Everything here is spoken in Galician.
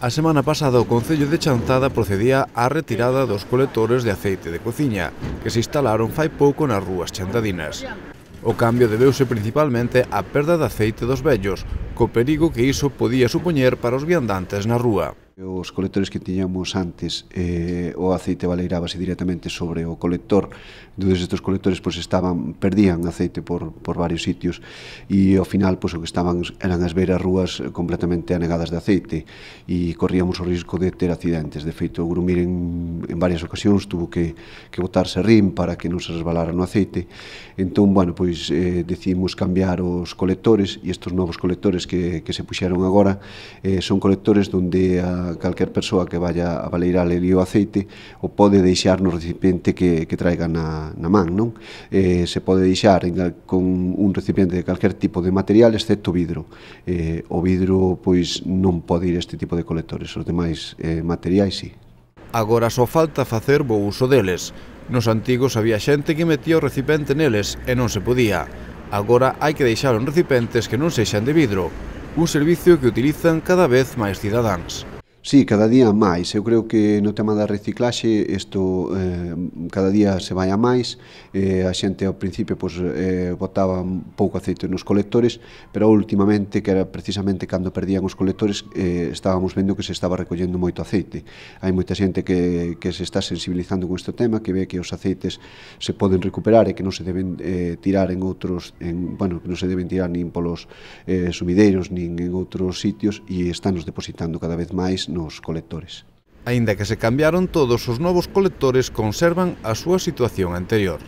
A semana pasada o Concello de Chanzada procedía á retirada dos colectores de aceite de cociña que se instalaron fai pouco nas rúas chantadinas. O cambio debeuse principalmente á perda de aceite dos vellos, co perigo que iso podía supoñer para os viandantes na rúa. Os colectores que tiñamos antes eh, o aceite baleirabase directamente sobre o colector, dos estes colectores pois, estaban, perdían aceite por, por varios sitios e ao final pois, o que estaban eran as beiras rúas completamente anegadas de aceite e corríamos o risco de ter accidentes. De feito, o Grumir en, en varias ocasións tuvo que, que botarse rim para que non se resbalara no aceite. Entón, bueno, pois eh, decidimos cambiar os colectores e estes novos colectores que, que se puxeron agora eh, son colectores donde a calquer persoa que vaya a valeirar ali o aceite o pode deixar no recipiente que, que traiga na, na man, non? Eh, se pode deixar en, con un recipiente de calquer tipo de material excepto vidro. Eh, o vidro pois non pode ir este tipo de colectores, os demais eh, materiais si. Sí. Agora só falta facer bo uso deles. Nos antigos había xente que metía o recipiente neles e non se podía. Agora hai que deixar en recipentes que non sexan de vidro, un servicio que utilizan cada vez máis cidadáns. Sí, cada día máis. Eu creo que no tema da reciclaxe isto eh, cada día se vai a máis. Eh, a xente ao principio pois, eh, botaba pouco aceite nos colectores, pero últimamente, que era precisamente cando perdían os colectores, eh, estábamos vendo que se estaba recollendo moito aceite. Hai moita xente que, que se está sensibilizando con este tema, que ve que os aceites se poden recuperar e que non se deben eh, tirar en outros, en, bueno, que non se deben tirar nin polos eh, sumideiros, nin en outros sitios, e están nos depositando cada vez máis no dos colectores. Aínda que se cambiaron todos, os novos colectores conservan a súa situación anterior.